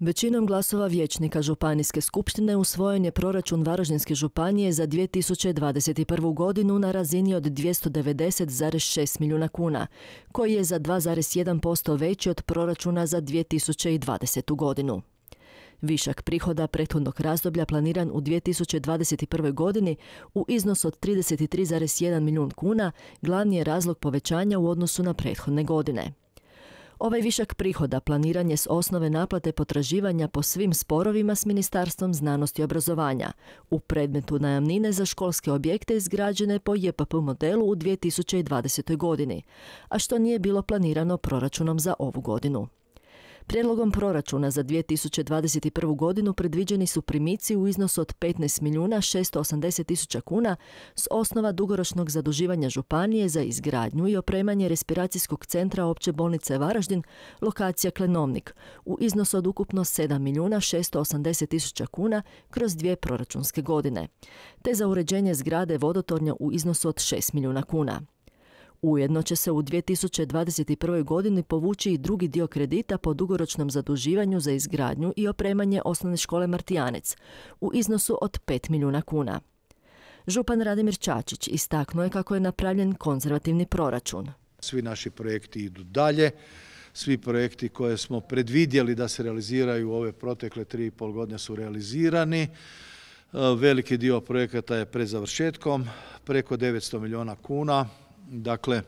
Većinom glasova vječnika Županijske skupštine usvojen je proračun Varaždinske županije za 2021. godinu na razini od 290,6 milijuna kuna, koji je za 2,1% veći od proračuna za 2020. godinu. Višak prihoda prethodnog razdoblja planiran u 2021. godini u iznos od 33,1 milijun kuna glavni je razlog povećanja u odnosu na prethodne godine. Ovaj višak prihoda planiran je s osnove naplate potraživanja po svim sporovima s Ministarstvom znanosti i obrazovanja. U predmetu najamnine za školske objekte izgrađene po JPP modelu u 2020. godini, a što nije bilo planirano proračunom za ovu godinu. Prijedlogom proračuna za 2021. godinu predviđeni su primici u iznosu od 15 milijuna 680 tisuća kuna s osnova dugoročnog zaduživanja županije za izgradnju i opremanje respiracijskog centra opće bolnice Varaždin, lokacija Klenovnik, u iznosu od ukupno 7 milijuna 680 tisuća kuna kroz dvije proračunske godine, te za uređenje zgrade vodotornja u iznosu od 6 milijuna kuna. Ujedno će se u 2021. godini povući i drugi dio kredita po dugoročnom zaduživanju za izgradnju i opremanje osnovne škole Martijanec u iznosu od 5 milijuna kuna. Župan Radimir Čačić istaknuo je kako je napravljen konzervativni proračun. Svi naši projekti idu dalje svi projekti koje smo predvidjeli da se realiziraju u ove protekle tri godine su realizirani. E, veliki dio projekata je pred završetkom, preko 900 milijuna kuna, Dakle,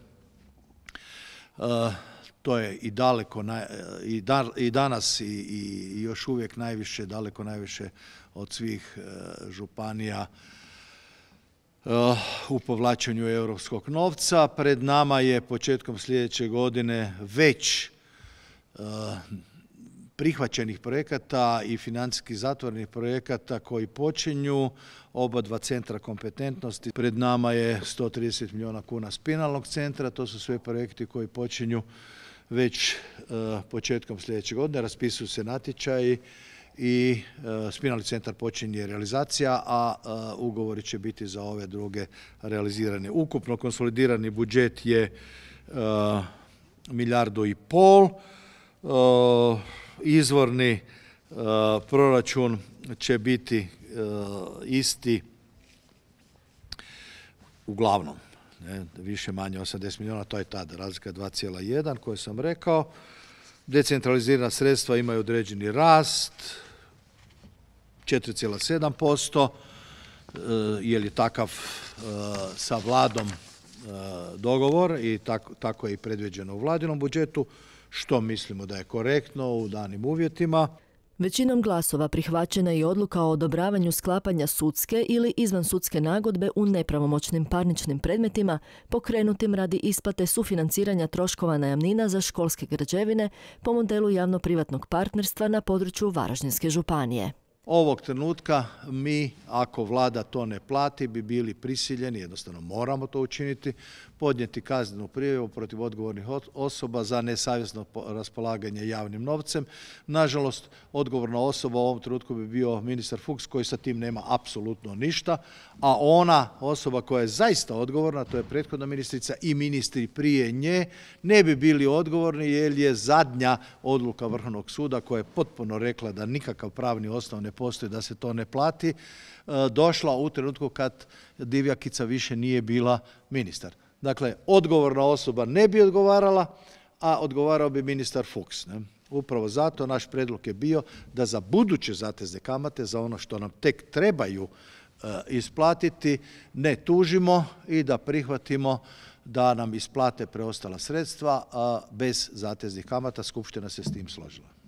eh, to je i daleko, i danas i još uvijek najviše, daleko najviše od svih eh, županija eh, u povlačenju europskog novca. Pred nama je početkom sljedeće godine već prihvaćenih projekata i financijski zatvorenih projekata koji počinju oba dva centra kompetentnosti. Pred nama je 130 milijuna kuna spinalnog centra, to su sve projekti koji počinju već e, početkom sljedećeg godine, raspisuju se natječaji i e, spinalni centar počinje realizacija, a e, ugovori će biti za ove druge realizirane. Ukupno konsolidirani budžet je milijardu i pol, izvorni e, proračun će biti e, isti uglavnom. Ne, više manje 80 milijuna, to je tada razlika 2,1 koju sam rekao. Decentralizirana sredstva imaju određeni rast, 4,7%, e, jer je takav sa vladom E, dogovor i tako, je i predviđeno u vladinom budžetu, što mislimo da je korektno u danim uvjetima. Većinom glasova prihvaćena je odluka o odobravanju sklapanja sudske ili izvansudske nagodbe u nepravomoćnim parničnim predmetima pokrenutim radi isplate sufinanciranja troškova najamnina za školske građevine po modelu javno-privatnog partnerstva na području Varaždinske županije. Ovog trenutka mi, ako vlada to ne plati, bi bili prisiljeni, jednostavno moramo to učiniti, podnijeti kaznenu prijavu protiv odgovornih osoba za nesavjesno raspolaganje javnim novcem. Nažalost, odgovorna osoba u ovom trenutku bi bio ministar Fuchs koji sa tim nema apsolutno ništa, a ona osoba koja je zaista odgovorna, to je prethodna ministrica i ministri prije nje, ne bi bili odgovorni jer je zadnja odluka Vrhovnog suda koja je potpuno rekla da nikakav pravni osnov ne postoji da se to ne plati, e, došla u trenutku kad Divjakica više nije bila ministar. Dakle, odgovorna osoba ne bi odgovarala, a odgovarao bi ministar Fuchs. Upravo zato naš predlog je bio da za buduće zatezne kamate, za ono što nam tek trebaju e, isplatiti, ne tužimo i da prihvatimo da nam isplate preostala sredstva, a bez zateznih kamata Skupština se s tim složila.